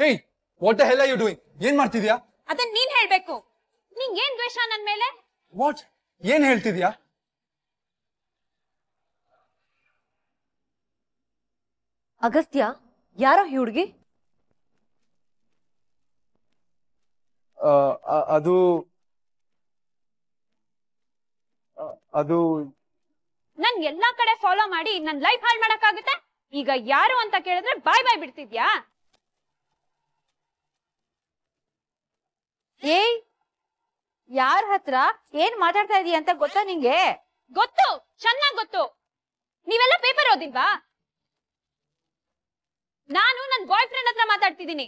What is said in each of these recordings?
Hey what the hell are you doing ಏನ್ ಮಾಡ್ತಿದ್ಯಾ ಅದನ್ನ ನೀನ್ ಹೇಳ್ಬೇಕು ನಿಂಗ್ ಏನ್ ದ್ವೇಷ ನನ್ನ ಮೇಲೆ ವಾಟ್ ಏನ್ ಹೇಳ್ತಿದ್ಯಾ ಅಗಸ್ತ್ಯ ಯಾರೋ ಈ ಹುಡುಗಿ ಅದು ಅದು ನನ್ ಎಲ್ಲಾ ಕಡೆ ಫಾಲೋ ಮಾಡಿ ನನ್ ಲೈಫ್ ಹಾಳ್ ಮಾಡಕ್ಕಾಗುತ್ತೆ ಈಗ ಯಾರು ಅಂತ ಕೇಳಿದ್ರೆ ಬಾಯ್ ಬಾಯ್ ಬಿಡ್ತಿದ್ಯಾ ಏಯ್ ಯಾರ್ ಹತ್ರ ಏನ್ ಮಾತಾಡ್ತಾ ಇದೀಯ ಅಂತ ಗೊತ್ತಾ ನಿಂಗೆ ಗೊತ್ತು ಚೆನ್ನಾಗ್ ಗೊತ್ತು ನೀವೆಲ್ಲ ಪೇಪರ್ ಓದಿಲ್ವಾ ನಾನು ನನ್ ಬಾಯ್ ಫ್ರೆಂಡ್ ಹತ್ರ ಮಾತಾಡ್ತಿದ್ದೀನಿ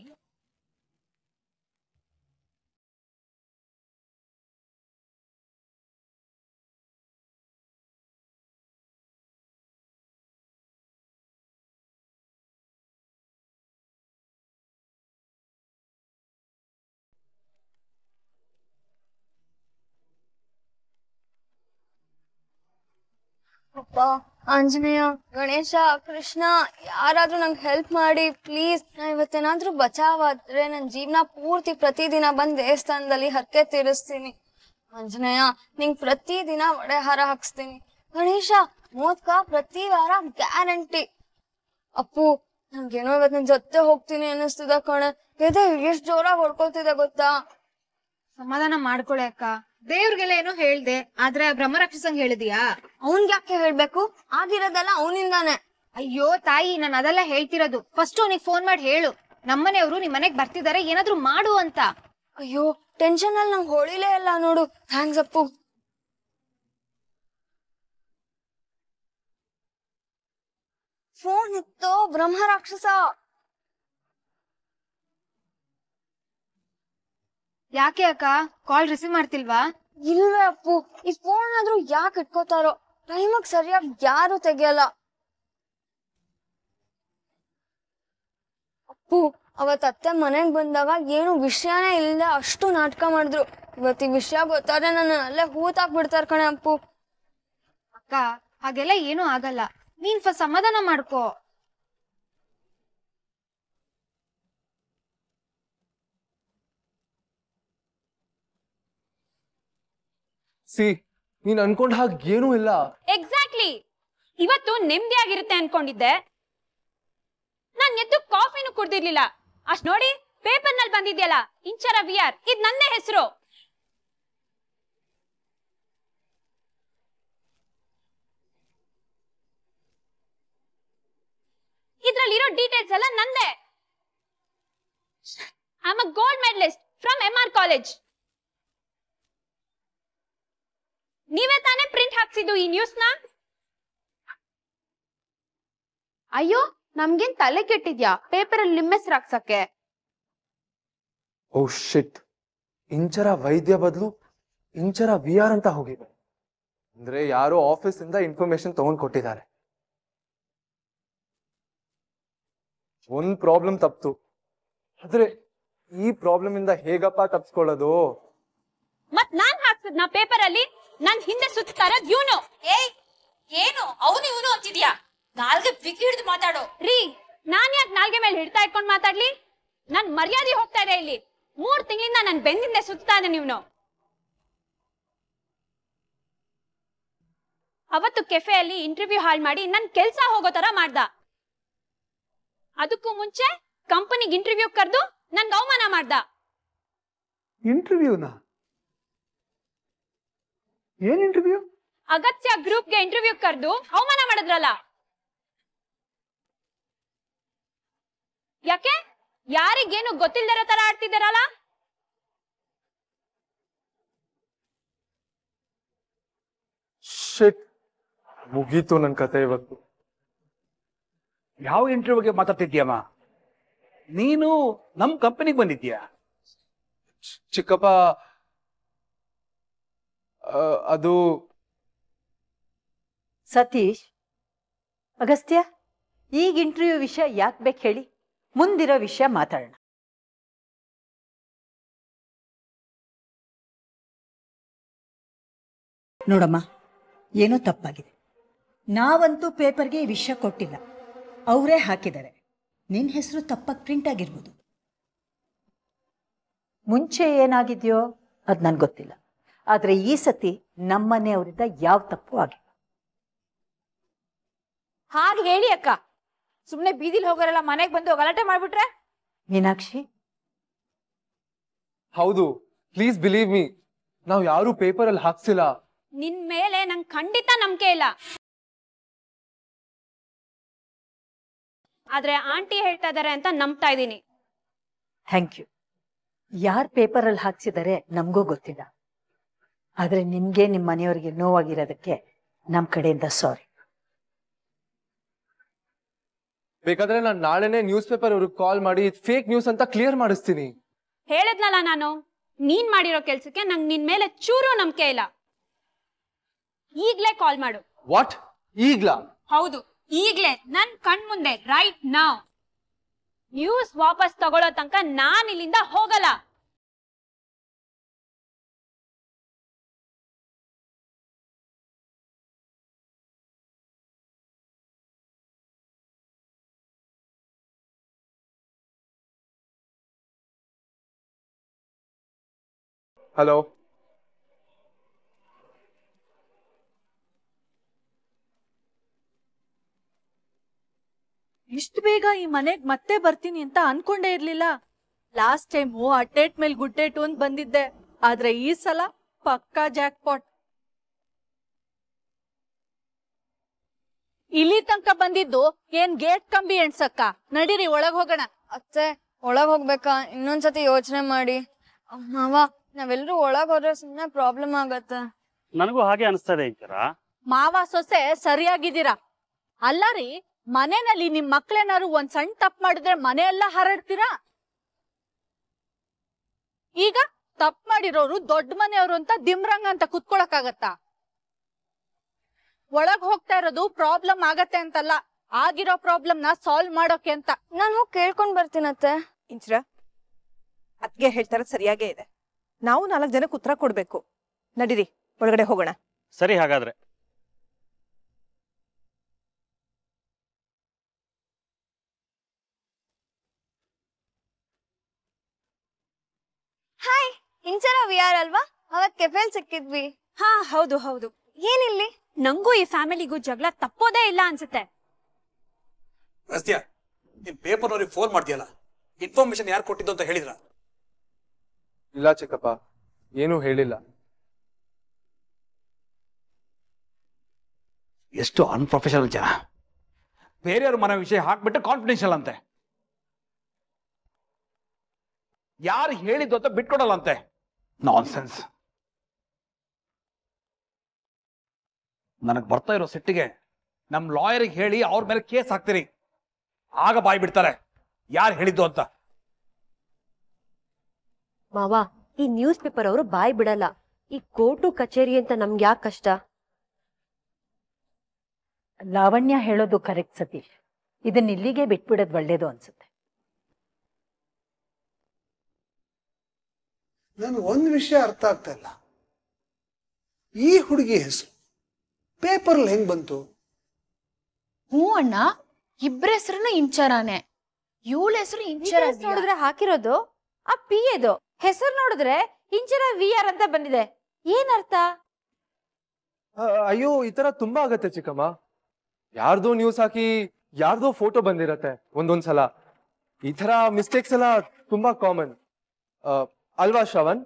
ಅಪ್ಪ ಆಂಜನೇಯ ಗಣೇಶ ಕೃಷ್ಣ ಯಾರಾದ್ರೂ ನಂಗೆ ಹೆಲ್ಪ್ ಮಾಡಿ ಪ್ಲೀಸ್ ನಾ ಇವತ್ತೇನಾದ್ರೂ ಬಚಾವ್ ಆದ್ರೆ ನನ್ನ ಜೀವನ ಪೂರ್ತಿ ಪ್ರತಿದಿನ ಬಂದ್ ದೇವಸ್ಥಾನದಲ್ಲಿ ಹಕ್ಕೆ ತೀರಿಸ್ತೀನಿ ಆಂಜನೇಯ ನಿಂಗ್ ಪ್ರತಿದಿನ ಹಾರ ಹಾಕ್ಸ್ತೀನಿ ಗಣೇಶ ಮೋದ್ಕ ಪ್ರತಿ ವಾರ ಗ್ಯಾರಂಟಿ ಅಪ್ಪು ನಂಗೇನೋ ಏನೋ ನನ್ನ ಜೊತೆ ಹೋಗ್ತೀನಿ ಅನಿಸ್ತದ ಕಣ ಎದೆ ಎಷ್ಟ್ ಜೋರಾಗಿ ಹೊಡ್ಕೊಳ್ತಿದೆ ಗೊತ್ತಾ ಸಮಾಧಾನ ಮಾಡ್ಕೊಳೆ ಅಕ್ಕ ದೇವ್ರಿಗೆಲ್ಲ ಏನೋ ಹೇಳ್ದೆ ಆದ್ರೆ ಬ್ರಹ್ಮರಕ್ಷಸಂಗ್ ಹೇಳಿದ್ಯಾ ಅವನ್ಗೆ ಯಾಕೆ ಹೇಳ್ಬೇಕು ಆಗಿರೋದಲ್ಲ ಅವನಿಂದಾನೆ ಅಯ್ಯೋ ತಾಯಿ ನಾನ್ ಅದೆಲ್ಲ ಹೇಳ್ತಿರೋದು ಫಸ್ಟ್ ಅವನಿಗೆ ಫೋನ್ ಮಾಡಿ ಹೇಳು ನಮ್ಮನೆಯವರು ನಿಮ್ ಮನೆಗ್ ಬರ್ತಿದಾರೆ ಏನಾದ್ರೂ ಮಾಡು ಅಂತ ಅಯ್ಯೋ ಟೆನ್ಷನ್ ಅಲ್ಲಿ ನಂಗೆ ಹೊಳಿಲೇ ಇಲ್ಲ ನೋಡು ಥ್ಯಾಂಕ್ಸ್ ಅಪ್ಪು ಫೋನ್ ಇತ್ತು ಬ್ರಹ್ಮ ರಾಕ್ಷಸ ಯಾಕೆ ಅಕ್ಕ ಕಾಲ್ ರಿಸೀವ್ ಮಾಡ್ತಿಲ್ವಾ ಇಲ್ವೇ ಅಪ್ಪು ಈ ಫೋನ್ ಆದ್ರೂ ಯಾಕೆ ಇಟ್ಕೋತಾರೋ ಟೈಮಿಗೆ ಸರಿಯಾಗಿ ಯಾರು ತೆಗೆಯಲ್ಲ ಅಪ್ಪು ಅವತ್ ಅತ್ತೆ ಮನೆಗೆ ಬಂದಾಗ ಏನು ವಿಷಯನೇ ಇಲ್ಲದೆ ಅಷ್ಟು ನಾಟಕ ಮಾಡಿದ್ರು ಇವತ್ತು ವಿಷಯ ಗೊತ್ತಾದ್ರೆ ನನ್ನ ಅಲ್ಲೇ ಹೂತಾಕ್ ಬಿಡ್ತಾರ ಕಣೆ ಅಪ್ಪು ಅಕ್ಕ ಹಾಗೆಲ್ಲ ಏನು ಆಗಲ್ಲ ನೀನ್ ಫ ಸಮಾಧಾನ ಮಾಡ್ಕೋ ಸಿ ನೀನ್ ಅನ್ಕೊಂಡ ಹಾಗೆ ಏನೂ ಇಲ್ಲ ಎಕ್ಸಾಕ್ಟ್ಲಿ ಇವತ್ತು ನೆಮ್ಮದಿ ಆಗಿರುತ್ತೆ ಅನ್ಕೊಂಡಿದ್ದೆ ನಾನ್ ಎದ್ದು ಕಾಫಿನೂ ಕುಡ್ದಿರ್ಲಿಲ್ಲ ಅಷ್ಟ್ ನೋಡಿ ಪೇಪರ್ ನಲ್ಲಿ ಬಂದಿದ್ಯಲ್ಲ ಇಂಚರ ವಿ ಆರ್ ಇದ್ ನನ್ನೇ ಹೆಸರು ಇದ್ರಲ್ಲಿರೋ ಡೀಟೇಲ್ಸ್ ಎಲ್ಲ ನಂದೇ I am a gold medalist from M R college ನೀವೇ ತಾನೇ ಪ್ರಿಂಟ್ ಹಾಕ್ಸಿದ್ದು ಈ ನ್ಯೂಸ್ ನ ಅಯ್ಯೋ ನಮ್ಗೇನ್ ತಲೆ ಕೆಟ್ಟಿದ್ಯಾ ಪೇಪರ್ ಅಲ್ಲಿ ನಿಮ್ಮ ಹೆಸರು ಹಾಕ್ಸಕ್ಕೆ oh, ಇಂಚರ ವೈದ್ಯ ಬದಲು ಇಂಚರ ವಿ ಆರ್ ಅಂತ ಹೋಗಿದೆ ಅಂದ್ರೆ ಯಾರು ಆಫೀಸ್ ಇಂದ ಇನ್ಫಾರ್ಮೇಶನ್ ತಗೊಂಡ್ ಕೊಟ್ಟಿದ್ದಾರೆ ಒಂದ್ ಪ್ರಾಬ್ಲಮ್ ತಪ್ತು ಆದ್ರೆ ಈ ಪ್ರಾಬ್ಲಮ್ ಇಂದ ಹೇಗಪ್ಪ ತಪ್ಸ್ಕೊಳ್ಳೋದು ಮತ್ ನಾನ್ ನಾ ಪೇಪರ್ ಅಲ್ಲಿ ನನ್ ಹಿಂದೆ ಸುತ್ತಾ ಇವನು ಏಯ್ ಏನು ಅವನು ಇವನು ಅಂತಿದ್ಯಾ ನಾಲ್ಗೆ ಬಿಗಿ ಹಿಡಿದು ಮಾತಾಡೋ ರೀ ನಾನ್ ಯಾಕೆ ನಾಲ್ಗೆ ಮೇಲೆ ಹಿಡ್ತಾ ಇಟ್ಕೊಂಡ್ ಮಾತಾಡ್ಲಿ ನನ್ ಮರ್ಯಾದೆ ಹೋಗ್ತಾ ಇದೆ ಇಲ್ಲಿ ಮೂರ್ ತಿಂಗಳಿಂದ ನನ್ ಬೆಂದಿಂದ ಸುತ್ತಾ ಇದೆ ನೀವ್ನು ಅವತ್ತು ಕೆಫೆಯಲ್ಲಿ ಇಂಟರ್ವ್ಯೂ ಹಾಳ್ ಮಾಡಿ ನನ್ ಕೆಲ್ಸ ಹೋಗೋ ತರ ಮಾಡ್ದ ಅದಕ್ಕೂ ಮುಂಚೆ ಕಂಪನಿಗೆ ಇಂಟರ್ವ್ಯೂ ಕರೆದು ನನ್ಗೆ ಅವಮಾನ ಮಾಡ್ದ ಇಂಟರ್ವ್ಯೂನಾ ಏನ್ ಇಂಟರ್ವ್ಯೂ ಅಗತ್ಯ ಗ್ರೂಪ್ಗೆ ಇಂಟರ್ವ್ಯೂ ಕರೆದು ಅವಮಾನ ಮಾಡಿದ್ರಲ್ಲ ಯಾಕೆ ಯಾರಿಗೇನು ಗೊತ್ತಿಲ್ಲದರ ತರ ಆಡ್ತಿದ್ದಾರಲ್ಲ ಮುಗೀತು ನನ್ ಕತೆ ಇವತ್ತು ಯಾವ ಇಂಟರ್ವ್ಯೂಗೆ ಮಾತಾಡ್ತಿದ್ಯಮ್ಮ ನೀನು ನಮ್ ಕಂಪನಿಗೆ ಬಂದಿದ್ಯಾ ಚಿಕ್ಕಪ್ಪ ಅದು ಸತೀಶ್ ಅಗಸ್ತ್ಯ ಈಗ ಇಂಟರ್ವ್ಯೂ ವಿಷಯ ಯಾಕೆ ಬೇಕು ಹೇಳಿ ಮುಂದಿರೋ ವಿಷಯ ಮಾತಾಡೋಣ ನೋಡಮ್ಮ ಏನೋ ತಪ್ಪಾಗಿದೆ ನಾವಂತೂ ಪೇಪರ್ಗೆ ಈ ವಿಷಯ ಕೊಟ್ಟಿಲ್ಲ ಅವರೇ ಹಾಕಿದ್ದಾರೆ ನಿನ್ನ ಹೆಸರು ತಪ್ಪಾಗಿ ಪ್ರಿಂಟ್ ಆಗಿರ್ಬೋದು ಮುಂಚೆ ಏನಾಗಿದೆಯೋ ಅದು ನನಗೆ ಗೊತ್ತಿಲ್ಲ ಆದರೆ ಈ ಸತಿ ನಮ್ಮನೆಯವರಿಂದ ಯಾವ ತಪ್ಪು ಆಗಿಲ್ಲ ಹಾಗೆ ಹೇಳಿ ಅಕ್ಕ ಸುಮ್ಮನೆ ಬೀದಿಲಿ ಹೋಗೋರೆಲ್ಲ ಮನೆಗೆ ಬಂದು ಗಲಾಟೆ ಮಾಡ್ಬಿಟ್ರೆ ಮೀನಾಕ್ಷಿ ಹೌದು ಪ್ಲೀಸ್ ಬಿಲೀವ್ ಮೀ ನಾವು ಯಾರು ಪೇಪರ್ ಅಲ್ಲಿ ಹಾಕ್ಸಿಲ್ಲ ನಿನ್ ಮೇಲೆ ನಂಗೆ ಖಂಡಿತ ನಂಬಿಕೆ ಇಲ್ಲ ಆದ್ರೆ ಆಂಟಿ ಹೇಳ್ತಾ ಇದಾರೆ ಅಂತ ನಂಬ್ತಾ ಇದ್ದೀನಿ ಥ್ಯಾಂಕ್ ಯು ಯಾರ್ ಪೇಪರ್ ಅಲ್ಲಿ ಹಾಕ್ಸಿದ್ದಾರೆ ನಮಗೂ ಗೊತ್ತಿಲ್ಲ ಆದರೆ ನಿಮಗೆ ನಿಮ್ಮ ಮನೆಯವರಿಗೆ ನೋವಾಗಿರೋದಕ್ಕೆ ನಮ್ಮ ಕಡೆಯಿಂದ ಸಾರಿ ಬೇಕಾದ್ರೆ ನಾನು ನಾಳೆನೇ ನ್ಯೂಸ್ ಪೇಪರ್ ಅವ್ರಿಗೆ ಕಾಲ್ ಮಾಡಿ ಫೇಕ್ ನ್ಯೂಸ್ ಅಂತ ಕ್ಲಿಯರ್ ಮಾಡಿಸ್ತೀನಿ ಹೇಳಿದ್ನಲ್ಲ ನಾನು ನೀನ್ ಮಾಡಿರೋ ಕೆಲ್ಸಕ್ಕೆ ನಂಗೆ ನಿನ್ ಮೇಲೆ ಚೂರು ನಂಬಿಕೆ ಇಲ್ಲ ಈಗ್ಲೇ ಕಾಲ್ ಮಾಡು ವಾಟ್ ಈಗ್ಲಾ ಹೌದು ಈಗ್ಲೇ ನನ್ ಕಣ್ ಮುಂದೆ ರೈಟ್ ನಾವ್ ನ್ಯೂಸ್ ವಾಪಸ್ ತಗೊಳ್ಳೋ ತನಕ ನಾನು ಇಲ್ಲಿಂದ ಹೋಗಲ್ಲ Hello. ಇಷ್ಟು ಬೇಗ ಈ ಮನೆಗ್ ಮತ್ತೆ ಬರ್ತೀನಿ ಅಂತ ಅನ್ಕೊಂಡೇ ಇರ್ಲಿಲ್ಲ ಲಾಸ್ಟ್ ಟೈಮ್ ಅಟ್ಟೇಟ್ ಮೇಲೆ ಗುಡ್ಡೇಟು ಅಂತ ಬಂದಿದ್ದೆ ಆದ್ರೆ ಈ ಸಲ ಪಕ್ಕಾ ಜಾಕ್ ಪಾಟ್ ಇಲ್ಲಿ ತನಕ ಬಂದಿದ್ದು ಏನ್ ಗೇಟ್ ಕಂಬಿ ಎಣ್ಸಕ್ಕ ನಡೀರಿ ಒಳಗ್ ಹೋಗೋಣ ಅತ್ತೆ ಒಳಗ್ ಹೋಗ್ಬೇಕಾ ಇನ್ನೊಂದ್ಸತಿ ಯೋಚನೆ ಮಾಡಿ ಮಾವ ನಾವೆಲ್ಲರೂ ಒಳಗ್ ಹೋದ್ರೆ ಸುಮ್ನೆ ಪ್ರಾಬ್ಲಮ್ ಆಗತ್ತ ನನಗೂ ಹಾಗೆ ಅನಿಸ್ತದೆ ಮಾವ ಸೊಸೆ ಸರಿಯಾಗಿದ್ದೀರಾ ಅಲ್ಲ ರೀ ಮನೆನಲ್ಲಿ ನಿಮ್ ಮಕ್ಳೇನಾದ್ರು ಒಂದ್ ಸಣ್ಣ ತಪ್ಪು ಮಾಡಿದ್ರೆ ಮನೆ ಎಲ್ಲ ಹರಡ್ತೀರಾ ಈಗ ತಪ್ಪು ಮಾಡಿರೋರು ದೊಡ್ಡ ಮನೆಯವರು ಅಂತ ದಿಮ್ರಂಗ ಅಂತ ಆಗತ್ತ ಒಳಗ್ ಹೋಗ್ತಾ ಇರೋದು ಪ್ರಾಬ್ಲಮ್ ಆಗತ್ತೆ ಅಂತಲ್ಲ ಆಗಿರೋ ಪ್ರಾಬ್ಲಮ್ ನ ಸಾಲ್ವ್ ಮಾಡೋಕೆ ಅಂತ ನಾನು ಕೇಳ್ಕೊಂಡ್ ಬರ್ತೀನತ್ತೆ ಇಂಚ್ರ ಅದ್ಗೆ ಹೇಳ್ತಾರ ಸರಿಯಾಗೇ ಇದೆ ನಾವು ನಾಲ್ಕು ಜನಕ್ಕೆ ಉತ್ತರ ಕೊಡ್ಬೇಕು ನಡೀರಿ ಒಳಗಡೆ ಹೋಗೋಣ ಸರಿ ಹಾಗಾದ್ರೆ ಹಾಯ್ ಇಂಚರ ವಿ ಆರ್ ಅಲ್ವಾ ಅವತ್ ಕೆಫೆಲ್ ಸಿಕ್ಕಿದ್ವಿ ಹಾ ಹೌದು ಹೌದು ಏನಿಲ್ಲ ನಂಗೂ ಈ ಫ್ಯಾಮಿಲಿಗೂ ಜಗಳ ತಪ್ಪೋದೇ ಇಲ್ಲ ಅನ್ಸುತ್ತೆ ರಸ್ತ್ಯಾ ನೀನ್ ಪೇಪರ್ನವ್ರಿಗೆ ಫೋನ್ ಮಾಡ್ತೀಯಲ್ಲ ಇನ್ಫಾರ್ಮೇಶನ್ ಯಾರು ಕೊಟ್ಟಿದ್ದು ಅಂತ ಹೇಳಿದ್ರ ಇಲ್ಲ ಚಿಕ್ಕಪ್ಪ ಏನೂ ಹೇಳಿಲ್ಲ ಎಷ್ಟು ಅನ್ಪ್ರೊಫೆಷನಲ್ ಜನ ಬೇರೆಯವ್ರ ಮನೆ ವಿಷಯ ಹಾಕ್ಬಿಟ್ಟು ಕಾನ್ಫಿಡೆನ್ಷಿಯಲ್ ಅಂತೆ ಯಾರು ಹೇಳಿದ್ದು ಅಂತ ಬಿಟ್ಕೊಡಲ್ಲ ಅಂತೆ ನಾನ್ ಸೆನ್ಸ್ ನನಗೆ ಬರ್ತಾ ಇರೋ ಸಿಟ್ಟಿಗೆ ನಮ್ಮ ಲಾಯರಿಗೆ ಹೇಳಿ ಅವ್ರ ಮೇಲೆ ಕೇಸ್ ಹಾಕ್ತೀರಿ ಆಗ ಬಾಯ್ ಬಿಡ್ತಾರೆ ಯಾರು ಹೇಳಿದ್ದು ಅಂತ ಮಾವ ಈ ನ್ಯೂಸ್ ಪೇಪರ್ ಅವರು ಬಾಯ್ ಬಿಡಲ್ಲ ಈ ಕೋರ್ಟು ಕಚೇರಿ ಅಂತ ನಮ್ಗೆ ಯಾಕೆ ಕಷ್ಟ ಲಾವಣ್ಯ ಹೇಳೋದು ಕರೆಕ್ಟ್ ಸತೀಶ್ ಇದನ್ನ ಇಲ್ಲಿಗೆ ಬಿಟ್ಬಿಡೋದು ಒಳ್ಳೇದು ಅನ್ಸುತ್ತೆ ನಾನು ಒಂದ್ ವಿಷಯ ಅರ್ಥ ಆಗ್ತಾ ಇಲ್ಲ ಈ ಹುಡುಗಿ ಹೆಸರು ಪೇಪರ್ ಹೆಂಗ್ ಬಂತು ಹ್ಞೂ ಅಣ್ಣ ಇಬ್ಬರ ಹೆಸರು ಇಂಚರಾನೆ ಇವಳ ಹೆಸರು ಇಂಚರ ನೋಡಿದ್ರೆ ಹಾಕಿರೋದು ಆ ಪಿ ಎದು ಹೆಸರು ನೋಡಿದ್ರೆ ಹಿಂಚಿನ ವಿ ಆರ್ ಅಂತ ಬಂದಿದೆ ಏನರ್ಥ ಅಯ್ಯೋ ಈ ತರ ತುಂಬಾ ಆಗತ್ತೆ ಚಿಕ್ಕಮ್ಮ ಯಾರ್ದೋ ನ್ಯೂಸ್ ಹಾಕಿ ಯಾರ್ದೋ ಫೋಟೋ ಬಂದಿರತ್ತೆ ಒಂದೊಂದ್ಸಲ ಈ ತರ ಮಿಸ್ಟೇಕ್ಸ್ ಎಲ್ಲ ತುಂಬಾ ಕಾಮನ್ ಅಲ್ವಾ ಶ್ರವಣ್